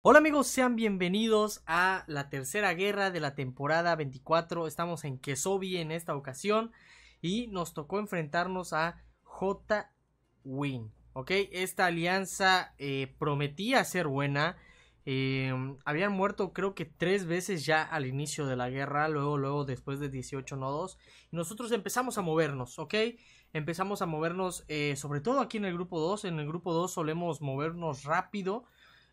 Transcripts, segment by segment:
Hola amigos, sean bienvenidos a la tercera guerra de la temporada 24. Estamos en Kesobi en esta ocasión y nos tocó enfrentarnos a J-Win. ¿Ok? Esta alianza eh, prometía ser buena. Em, habían muerto creo que tres veces ya al inicio de la guerra, luego, luego después de 18 nodos. nosotros empezamos a movernos, ¿ok? Empezamos a movernos, eh, sobre todo aquí en el grupo 2. En el grupo 2 solemos movernos rápido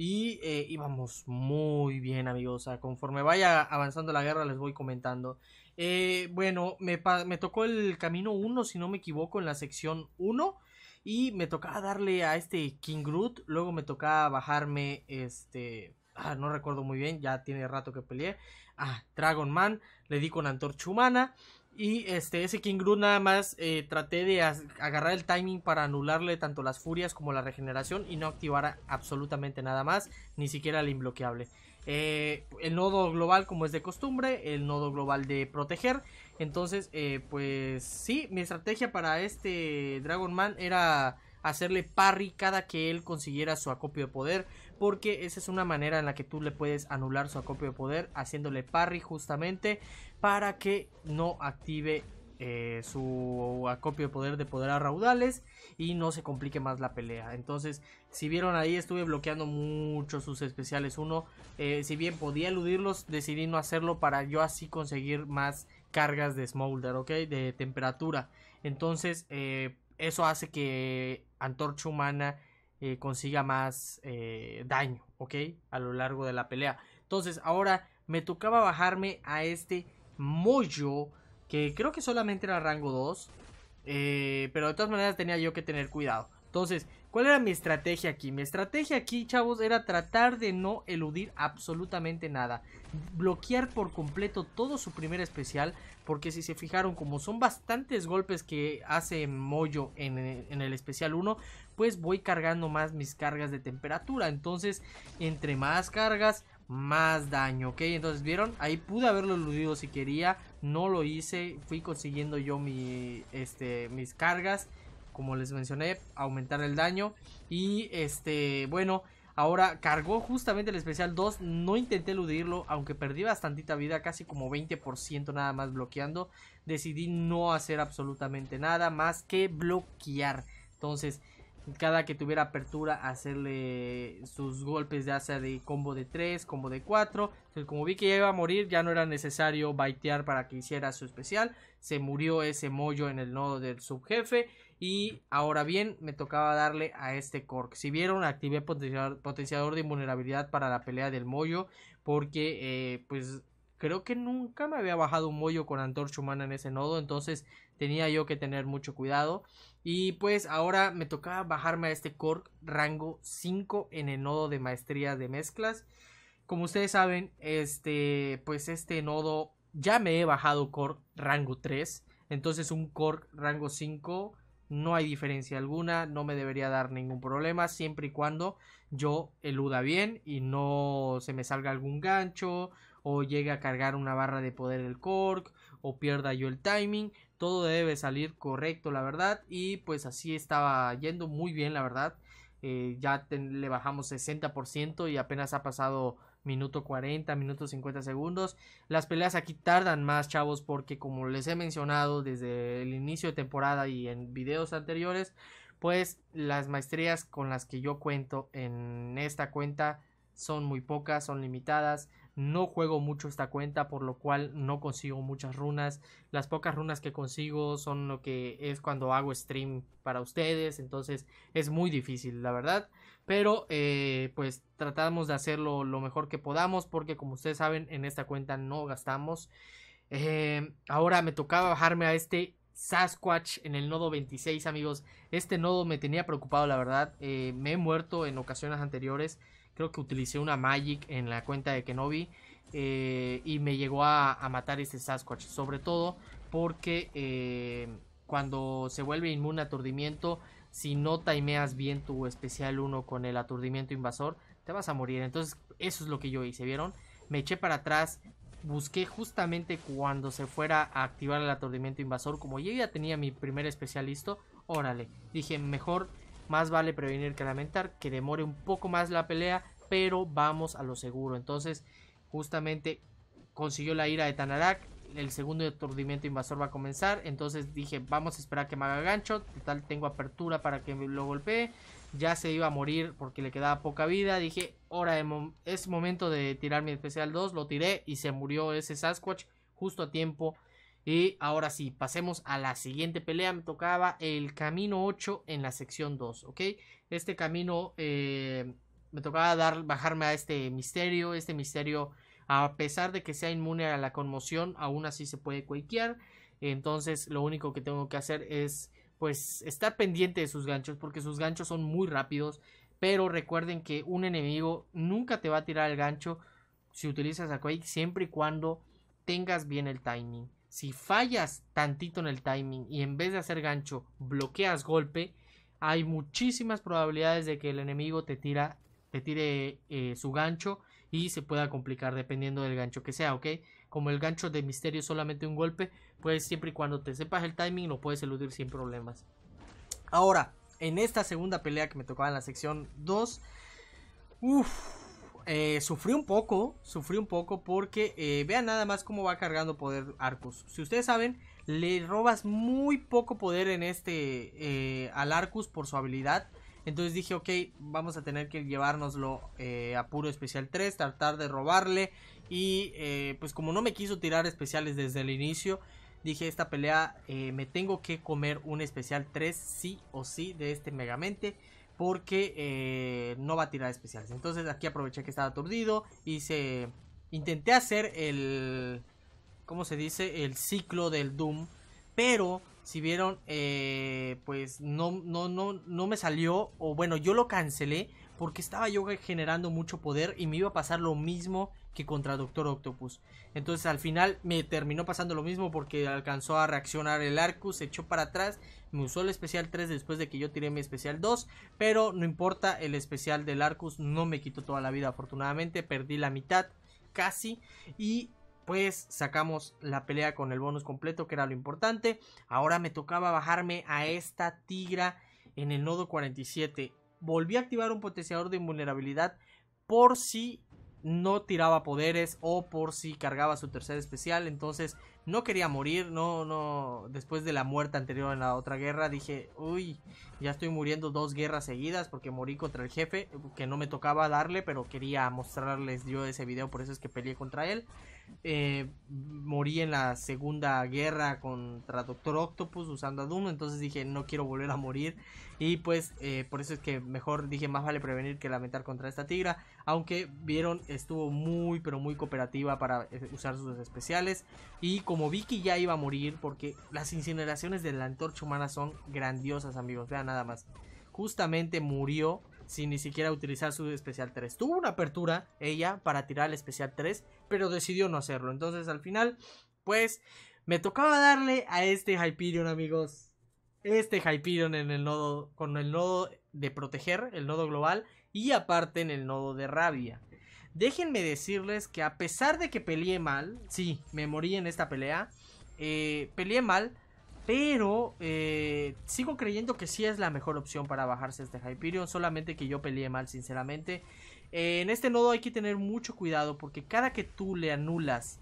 y eh, íbamos muy bien, amigos. conforme vaya avanzando la guerra, les voy comentando. Eh, bueno, me, tocó el camino 1, si no me equivoco, en la sección 1. Y me tocaba darle a este King Groot. Luego me tocaba bajarme este. Ah, no recuerdo muy bien, ya tiene rato que peleé. Ah, Dragon Man. Le di con Antorcha Humana. Y este, ese King Gru nada más eh, traté de agarrar el timing para anularle tanto las furias como la regeneración y no activar absolutamente nada más, ni siquiera el imbloqueable. Eh, el nodo global como es de costumbre, el nodo global de proteger. Entonces, eh, pues sí, mi estrategia para este Dragon Man era hacerle parry cada que él consiguiera su acopio de poder. Porque esa es una manera en la que tú le puedes anular su acopio de poder haciéndole parry justamente para que no active eh, su acopio de poder de poder a raudales y no se complique más la pelea. Entonces, si vieron ahí, estuve bloqueando mucho sus especiales. Uno, eh, si bien podía eludirlos, decidí no hacerlo para yo así conseguir más cargas de smolder, ¿ok? De temperatura. Entonces, eh, eso hace que Antorcha Humana consiga más daño, ¿ok? A lo largo de la pelea. Entonces, ahora me tocaba bajarme a este Moyo que creo que solamente era rango 2. Eh, pero de todas maneras tenía yo que tener cuidado. Entonces, ¿cuál era mi estrategia aquí? Mi estrategia aquí, chavos, era tratar de no eludir absolutamente nada. Bloquear por completo todo su primer especial. Porque si se fijaron, como son bastantes golpes que hace Moyo en, en el especial 1, pues voy cargando más mis cargas de temperatura. Entonces, entre más cargas, más daño, ¿ok? Entonces, ¿vieron? Ahí pude haberlo eludido si quería, no lo hice, fui consiguiendo yo mi, este, mis cargas, como les mencioné, aumentar el daño y, este, bueno... Ahora cargó justamente el especial 2, no intenté eludirlo, aunque perdí bastantita vida, casi como 20% nada más bloqueando. Decidí no hacer absolutamente nada más que bloquear. Entonces, cada que tuviera apertura hacerle sus golpes ya sea de combo de 3, combo de 4. Entonces como vi que ya iba a morir ya no era necesario baitear para que hiciera su especial. Se murió ese mollo en el nodo del subjefe y ahora bien me tocaba darle a este Cork. Si vieron activé potenciador, potenciador de invulnerabilidad para la pelea del mollo porque eh, pues Creo que nunca me había bajado un mollo con antorcha humana en ese nodo, entonces tenía yo que tener mucho cuidado. Y pues ahora me tocaba bajarme a este Cork rango 5 en el nodo de maestría de mezclas. Como ustedes saben, este, pues este nodo ya me he bajado Cork rango 3, entonces un Cork rango 5 no hay diferencia alguna, no me debería dar ningún problema, siempre y cuando yo eluda bien y no se me salga algún gancho o llegue a cargar una barra de poder el cork o pierda yo el timing. Todo debe salir correcto, la verdad. Y pues así estaba yendo muy bien, la verdad. Eh, ya le bajamos 60% y apenas ha pasado minuto 40, minuto 50 segundos. Las peleas aquí tardan más, chavos, porque como les he mencionado desde el inicio de temporada y en videos anteriores, pues las maestrías con las que yo cuento en esta cuenta son muy pocas, son limitadas. No juego mucho esta cuenta, por lo cual no consigo muchas runas. Las pocas runas que consigo son lo que es cuando hago stream para ustedes. Entonces es muy difícil, la verdad. Pero eh, pues tratamos de hacerlo lo mejor que podamos. Porque como ustedes saben, en esta cuenta no gastamos. Eh, ahora me tocaba bajarme a este Sasquatch en el nodo 26, amigos. Este nodo me tenía preocupado, la verdad. Eh, me he muerto en ocasiones anteriores creo que utilicé una Magic en la cuenta de Kenobi eh, y me llegó a, matar este Sasquatch, sobre todo porque eh, cuando se vuelve inmune a aturdimiento, si no timeas bien tu especial 1 con el aturdimiento invasor, te vas a morir. Entonces, eso es lo que yo hice, ¿vieron? Me eché para atrás, busqué justamente cuando se fuera a activar el aturdimiento invasor, como yo ya tenía mi primer especial listo, órale, dije, mejor más vale prevenir que lamentar, que demore un poco más la pelea, pero vamos a lo seguro. Entonces, justamente consiguió la ira de Tanarak. El segundo aturdimiento invasor va a comenzar. Entonces dije, vamos a esperar que me haga gancho. Total, tengo apertura para que lo golpee. Ya se iba a morir porque le quedaba poca vida. Dije, ahora es momento de tirar mi especial 2. Lo tiré y se murió ese Sasquatch justo a tiempo y ahora sí, pasemos a la siguiente pelea. Me tocaba el camino 8 en la sección 2, ¿ok? Este camino eh, me tocaba dar, bajarme a este misterio. Este misterio, a pesar de que sea inmune a la conmoción, aún así se puede quakear. Entonces lo único que tengo que hacer es pues estar pendiente de sus ganchos porque sus ganchos son muy rápidos. Pero recuerden que un enemigo nunca te va a tirar el gancho si utilizas a Quake siempre y cuando tengas bien el timing. Si fallas tantito en el timing y en vez de hacer gancho bloqueas golpe, hay muchísimas probabilidades de que el enemigo te, tira, te tire eh, su gancho y se pueda complicar dependiendo del gancho que sea, ¿ok? Como el gancho de misterio es solamente un golpe, pues siempre y cuando te sepas el timing lo puedes eludir sin problemas. Ahora, en esta segunda pelea que me tocaba en la sección 2, uff, eh, sufrí un poco, sufrí un poco porque eh, vean nada más cómo va cargando poder Arcus. Si ustedes saben, le robas muy poco poder en este eh, al Arcus por su habilidad. Entonces dije, ok, vamos a tener que llevárnoslo a puro especial 3, tratar de robarle. Y pues como no me quiso tirar especiales desde el inicio, dije, esta pelea me tengo que comer un especial 3 sí o sí de este Megamente porque eh, no va a tirar especiales. Entonces aquí aproveché que estaba aturdido, se intenté hacer el, ¿cómo se dice? El ciclo del Doom, pero si vieron, eh, pues no, no, no, no me salió, o bueno, yo lo cancelé porque estaba yo generando mucho poder y me iba a pasar lo mismo que contra Doctor Octopus. Entonces al final me terminó pasando lo mismo porque alcanzó a reaccionar el Arcus, se echó para atrás me usó el especial 3 después de que yo tiré mi especial 2. Pero no importa, el especial del Arcus no me quitó toda la vida afortunadamente. Perdí la mitad casi. Y pues sacamos la pelea con el bonus completo, que era lo importante. Ahora me tocaba bajarme a esta tigra en el nodo 47. Volví a activar un potenciador de invulnerabilidad por si no tiraba poderes o por si cargaba su tercer especial. Entonces no quería morir, no, no, después de la muerte anterior en la otra guerra dije, uy, ya estoy muriendo dos guerras seguidas porque morí contra el jefe, que no me tocaba darle, pero quería mostrarles yo ese video, por eso es que peleé contra él. Eh, morí en la segunda guerra contra Doctor Octopus usando a Doom, entonces dije, no quiero volver a morir. Y pues eh, por eso es que mejor dije, más vale prevenir que lamentar contra esta tigra. Aunque vieron, estuvo muy, pero muy cooperativa para eh, usar sus especiales. Y como como Vicky ya iba a morir, porque las incineraciones de la antorcha humana son grandiosas, amigos. Vean nada más. Justamente murió sin ni siquiera utilizar su especial 3. Tuvo una apertura ella para tirar el especial 3, pero decidió no hacerlo. Entonces al final, pues me tocaba darle a este Hyperion, amigos. Este Hyperion en el nodo, con el nodo de proteger, el nodo global, y aparte en el nodo de rabia. Déjenme decirles que a pesar de que peleé mal, sí, me morí en esta pelea, eh, peleé mal, pero eh, sigo creyendo que sí es la mejor opción para bajarse este Hyperion, solamente que yo peleé mal, sinceramente. Eh, en este nodo hay que tener mucho cuidado porque cada que tú le anulas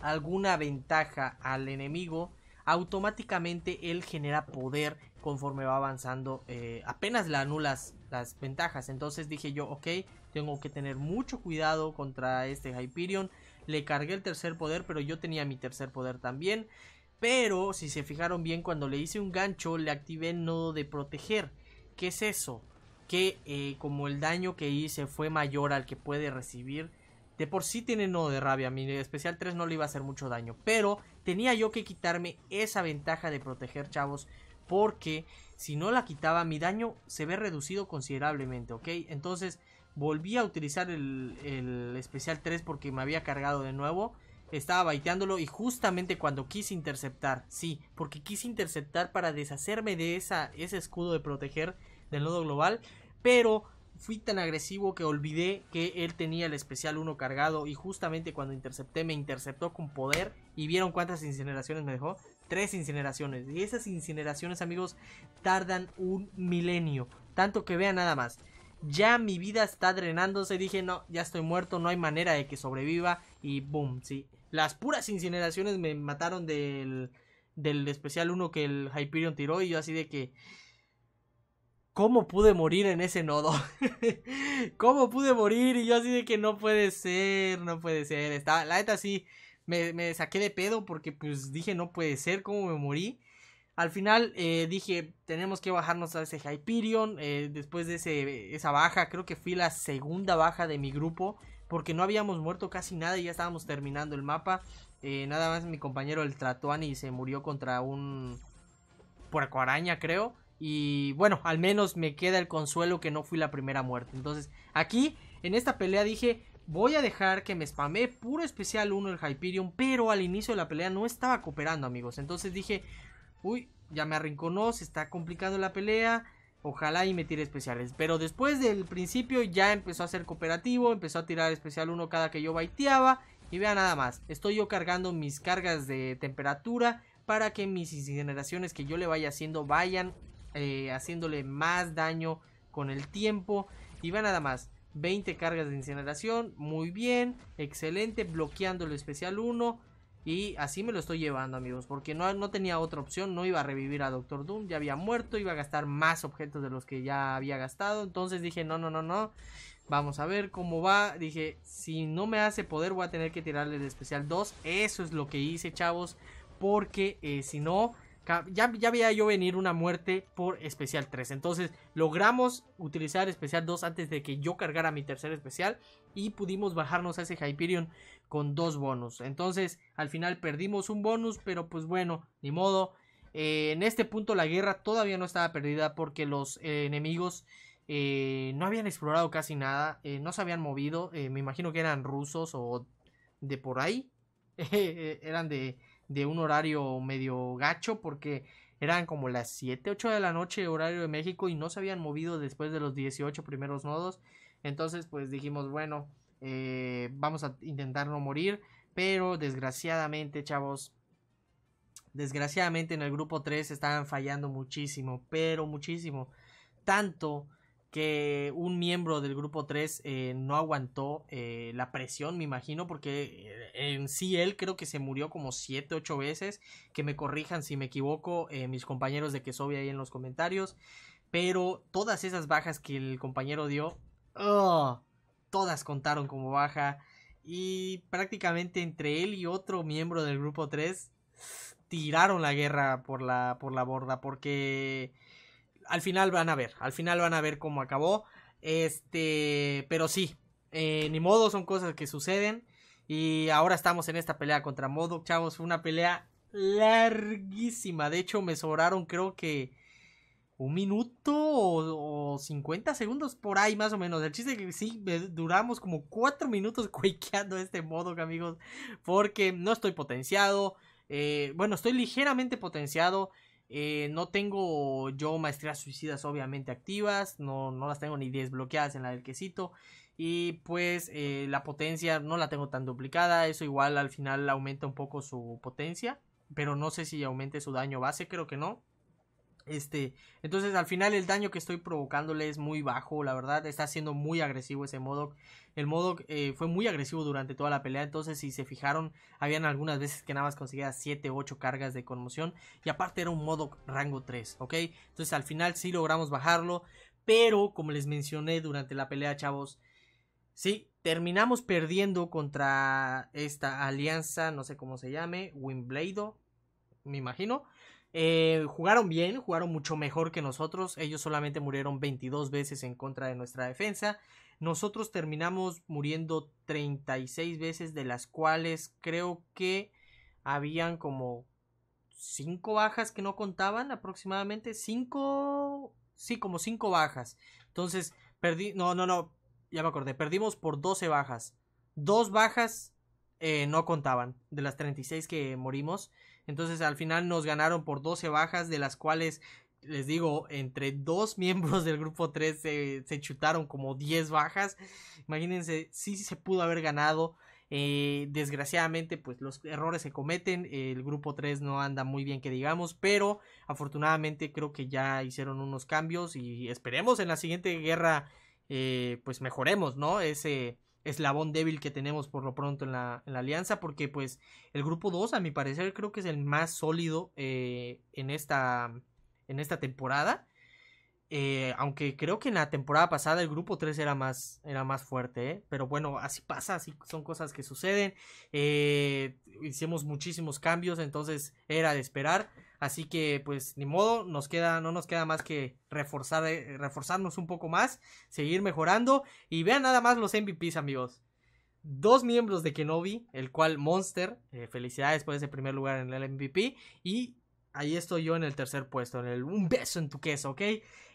alguna ventaja al enemigo, automáticamente él genera poder conforme va avanzando. apenas le anulas las ventajas. Entonces dije yo, ok, tengo que tener mucho cuidado contra este Hyperion. Le cargué el tercer poder, pero yo tenía mi tercer poder también. Pero si se fijaron bien, cuando le hice un gancho, le activé el nodo de proteger. ¿Qué es eso? Que eh, como el daño que hice fue mayor al que puede recibir, de por sí tiene nodo de rabia, mi especial 3 no le iba a hacer mucho daño. Pero tenía yo que quitarme esa ventaja de proteger, chavos. Porque si no la quitaba, mi daño se ve reducido considerablemente, ¿ok? Entonces, Volví a utilizar el, especial 3 porque me había cargado de nuevo. Estaba baiteándolo y justamente cuando quise interceptar, sí, porque quise interceptar para deshacerme de esa, ese escudo de proteger del nodo global, pero fui tan agresivo que olvidé que él tenía el especial 1 cargado y justamente cuando intercepté me interceptó con poder y vieron cuántas incineraciones me dejó. Tres incineraciones. Y esas incineraciones amigos tardan un milenio. Tanto que vean nada más ya mi vida está drenándose. Dije, no, ya estoy muerto, no hay manera de que sobreviva. Y boom, sí. Las puras incineraciones me mataron del, del especial uno que el Hyperion tiró. Y yo así de que... ¿Cómo pude morir en ese nodo? ¿Cómo pude morir? Y yo así de que no puede ser, no puede ser. Estaba, la neta sí, me, me saqué de pedo porque pues dije no puede ser, ¿cómo me morí? Al final eh, dije, tenemos que bajarnos a ese Hyperion. Eh, después de ese, esa baja, creo que fui la segunda baja de mi grupo. Porque no habíamos muerto casi nada y ya estábamos terminando el mapa. Eh, nada más mi compañero el Tratuani se murió contra un puerco araña, creo. Y bueno, al menos me queda el consuelo que no fui la primera muerte. Entonces, aquí, en esta pelea dije, voy a dejar que me spamé puro especial 1 el Hyperion, pero al inicio de la pelea no estaba cooperando, amigos. Entonces dije, uy, ya me arrinconó, se está complicando la pelea, ojalá y me tire especiales. Pero después del principio ya empezó a ser cooperativo, empezó a tirar especial uno cada que yo baiteaba. Y vea nada más, estoy yo cargando mis cargas de temperatura para que mis incineraciones que yo le vaya haciendo vayan eh, haciéndole más daño con el tiempo. Y vea nada más, 20 cargas de incineración, muy bien, excelente, bloqueando el especial 1. Y así me lo estoy llevando, amigos, porque no, no tenía otra opción, no iba a revivir a Doctor Doom, ya había muerto, iba a gastar más objetos de los que ya había gastado. Entonces dije, no, no, no, no. Vamos a ver cómo va. Dije, si no me hace poder, voy a tener que tirarle el especial 2. Eso es lo que hice, chavos. Porque eh, si no, ya, ya veía yo venir una muerte por especial 3. Entonces logramos utilizar especial 2 antes de que yo cargara mi tercer especial. Y pudimos bajarnos a ese Hyperion con dos bonus. Entonces al final perdimos un bonus. Pero pues bueno, ni modo. Eh, en este punto la guerra todavía no estaba perdida porque los eh, enemigos eh, no habían explorado casi nada, no se habían movido, me imagino que eran rusos o de por ahí, eran de, de un horario medio gacho porque eran como las 7, 8 de la noche horario de México y no se habían movido después de los 18 primeros nodos. Entonces pues dijimos, bueno, eh, vamos a intentar no morir, pero desgraciadamente chavos, desgraciadamente en el grupo 3 estaban fallando muchísimo, pero muchísimo. Tanto que un miembro del grupo 3 eh, no aguantó eh, la presión, me imagino, porque eh, en sí él creo que se murió como 7, 8 veces. Que me corrijan si me equivoco, mis compañeros de sobe ahí en los comentarios. Pero todas esas bajas que el compañero dio, ¡oh! todas contaron como baja. Y prácticamente entre él y otro miembro del grupo 3 tiraron la guerra por la, por la borda, porque al final van a ver, al final van a ver cómo acabó. Este, pero sí, eh, ni modo, son cosas que suceden. Y ahora estamos en esta pelea contra modo, chavos. Fue una pelea larguísima. De hecho, me sobraron, creo que un minuto o, 50 segundos por ahí más o menos. El chiste es que sí, duramos como 4 minutos cuiqueando este modo, amigos, porque no estoy potenciado. Eh, bueno, estoy ligeramente potenciado. Eh, no tengo yo maestrías suicidas obviamente activas, no, no las tengo ni desbloqueadas en la del quesito. Y pues eh, la potencia no la tengo tan duplicada, eso igual al final aumenta un poco su potencia, pero no sé si aumente su daño base, creo que no. Este, entonces al final el daño que estoy provocándole es muy bajo, la verdad, está siendo muy agresivo ese Modoc. El MODOK eh, fue muy agresivo durante toda la pelea, entonces si se fijaron, habían algunas veces que nada más conseguía 7, 8 cargas de conmoción. Y aparte era un MODOK rango 3, ¿ok? Entonces al final sí logramos bajarlo, pero como les mencioné durante la pelea, chavos, sí, terminamos perdiendo contra esta alianza, no sé cómo se llame, Wimbledo me imagino. Eh, jugaron bien, jugaron mucho mejor que nosotros. Ellos solamente murieron 22 veces en contra de nuestra defensa. Nosotros terminamos muriendo 36 veces, de las cuales creo que habían como 5 bajas que no contaban aproximadamente. 5, sí, como 5 bajas. Entonces, perdí, no, no, no, ya me acordé, perdimos por 12 bajas. Dos bajas eh, no contaban de las 36 que morimos. Entonces al final nos ganaron por 12 bajas, de las cuales les digo, entre dos miembros del grupo 3 se, chutaron como 10 bajas. Imagínense, sí, sí se pudo haber ganado. Eh, desgraciadamente, pues los errores se cometen. El grupo 3 no anda muy bien, que digamos. Pero afortunadamente creo que ya hicieron unos cambios. Y esperemos en la siguiente guerra, eh, pues mejoremos, ¿no? Ese, eslabón débil que tenemos por lo pronto en la, alianza, porque pues el grupo 2 a mi parecer creo que es el más sólido eh, en, esta, en esta temporada. Eh, aunque creo que en la temporada pasada el grupo 3 era más, era más fuerte, ¿eh? pero bueno, así pasa, así son cosas que suceden. hicimos muchísimos cambios, entonces era de esperar. Así que, pues, ni modo, nos queda, no nos queda más que reforzar, eh, reforzarnos un poco más, seguir mejorando. Y vean nada más los MVPs, amigos. Dos miembros de Kenobi, el cual Monster, eh, felicidades por ese primer lugar en el MVP. Y ahí estoy yo en el tercer puesto, en el un beso en tu queso, ¿ok?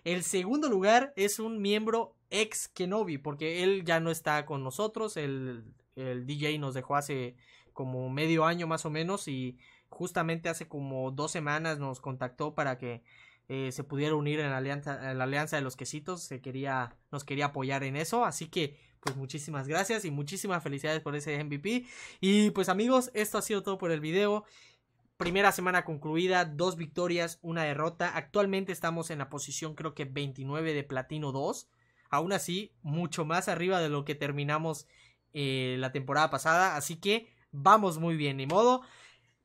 El segundo lugar es un miembro ex Kenobi, porque él ya no está con nosotros, el DJ nos dejó hace como medio año más o menos y justamente hace como dos semanas nos contactó para que eh, se pudiera unir en la alianza, la alianza de los quesitos, se quería, nos quería apoyar en eso, así que pues muchísimas gracias y muchísimas felicidades por ese MVP. Y pues amigos, esto ha sido todo por el video. Primera semana concluida, dos victorias, una derrota. Actualmente estamos en la posición creo que 29 de platino 2. Aún así, mucho más arriba de lo que terminamos eh, la temporada pasada. Así que vamos muy bien, ni modo.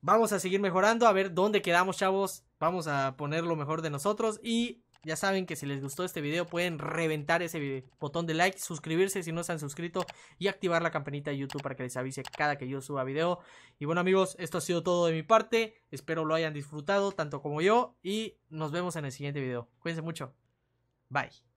Vamos a seguir mejorando, a ver dónde quedamos, chavos. Vamos a poner lo mejor de nosotros. Y ya saben que si les gustó este video pueden reventar ese botón de like, suscribirse si no se han suscrito y activar la campanita de YouTube para que les avise cada que yo suba video. Y bueno amigos, esto ha sido todo de mi parte. Espero lo hayan disfrutado tanto como yo y nos vemos en el siguiente video. Cuídense mucho. Bye.